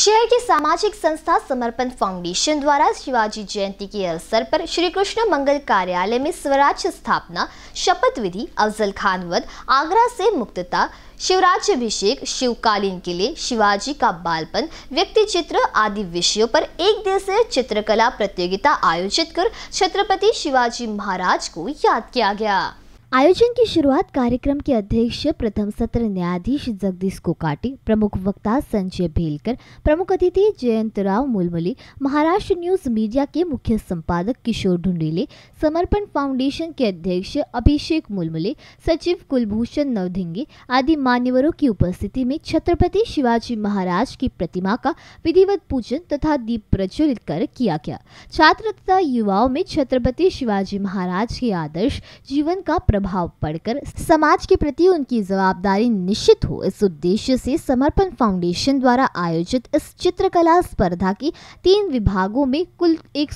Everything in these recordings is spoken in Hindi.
शहर की सामाजिक संस्था समर्पण फाउंडेशन द्वारा शिवाजी जयंती के अवसर पर श्री कृष्ण मंगल कार्यालय में स्वराज स्थापना शपथ विधि अफजल खान वध आगरा से मुक्तता शिवराज अभिषेक शिवकालीन किले शिवाजी का बालपन व्यक्ति चित्र आदि विषयों पर एक दिवसीय चित्रकला प्रतियोगिता आयोजित कर छत्रपति शिवाजी महाराज को याद किया गया आयोजन की शुरुआत कार्यक्रम के अध्यक्ष प्रथम सत्र न्यायाधीश जगदीश कोकाटी प्रमुख वक्ता संजय भेलकर प्रमुख अतिथि राव मुलमली महाराष्ट्र न्यूज मीडिया के मुख्य संपादक किशोर ढुंडीले समर्पण फाउंडेशन के अध्यक्ष अभिषेक मुलमले सचिव कुलभूषण नवधिंगे आदि मान्यवरों की उपस्थिति में छत्रपति शिवाजी महाराज की प्रतिमा का विधिवत पूजन तथा दीप प्रज्वलित कर किया गया छात्र तथा युवाओं में छत्रपति शिवाजी महाराज के आदर्श जीवन का प्रभाव पड़कर समाज के प्रति उनकी जवाबदारी निश्चित हो इस उद्देश्य से समर्पण फाउंडेशन द्वारा आयोजित इस चित्रकला स्पर्धा के तीन विभागों में कुल एक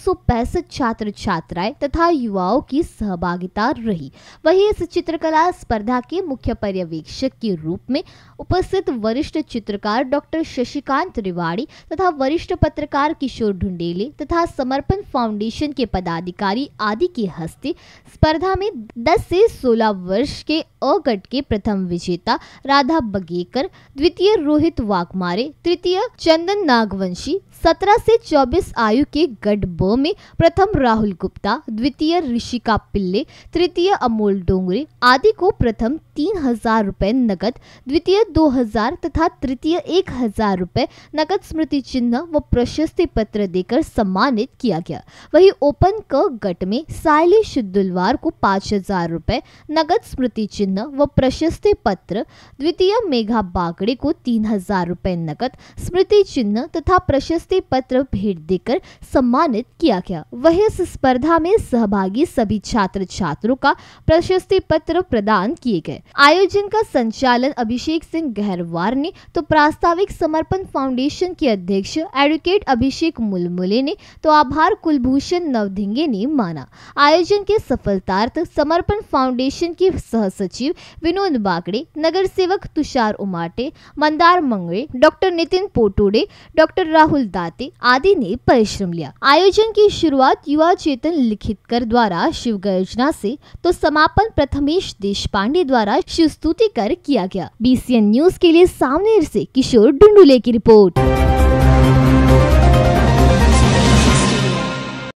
छात्र छात्राएं तथा युवाओं की सहभागिता रही वही इस चित्रकला स्पर्धा के मुख्य पर्यवेक्षक के रूप में उपस्थित वरिष्ठ चित्रकार डॉक्टर शशिकांत रिवाड़ी तथा वरिष्ठ पत्रकार किशोर ढुंडेले तथा समर्पण फाउंडेशन के पदाधिकारी आदि के हस्ते स्पर्धा में 10 से 16 वर्ष के अगट के प्रथम विजेता राधा बगेकर द्वितीय रोहित वाकमारे तृतीय चंदन नागवंशी 17 से 24 आयु के गढ़ ब में प्रथम राहुल गुप्ता द्वितीय ऋषिका पिल्ले तृतीय अमोल डोंगरे आदि को प्रथम तीन हजार रूपए नकद द्वितीय दो हजार तथा तृतीय एक हजार रूपए नकद स्मृति चिन्ह व प्रशस्ति पत्र देकर सम्मानित किया गया वही ओपन क गट में सायली शुद्धुलवार को पाँच हजार रूपए नगद स्मृति चिन्ह व प्रशस्ति पत्र द्वितीय मेघा बागड़े को तीन हजार रुपए नगद स्मृति चिन्ह तथा प्रशस्ति पत्र भेंट देकर सम्मानित किया गया वह इस स्पर्धा में सहभागी सभी छात्र छात्रों का प्रशस्ति पत्र प्रदान किए गए आयोजन का संचालन अभिषेक सिंह गहरवार ने तो प्रास्ताविक समर्पण फाउंडेशन के अध्यक्ष एडवोकेट अभिषेक मुलमुले ने तो आभार कुलभूषण नवधिंगे ने माना आयोजन के सफलतार्थ समर्पण फाउंड फाउंडेशन के सह सचिव विनोद बागड़े नगर सेवक तुषार उमाटे मंदार मंगड़े डॉक्टर नितिन पोटोड़े डॉक्टर राहुल दाते आदि ने परिश्रम लिया आयोजन की शुरुआत युवा चेतन लिखित कर द्वारा शिव गर्जना से तो समापन प्रथमेश देश पांडे द्वारा शिव स्तुति कर किया गया बी न्यूज के लिए सामने ऐसी किशोर डुंडुले की रिपोर्ट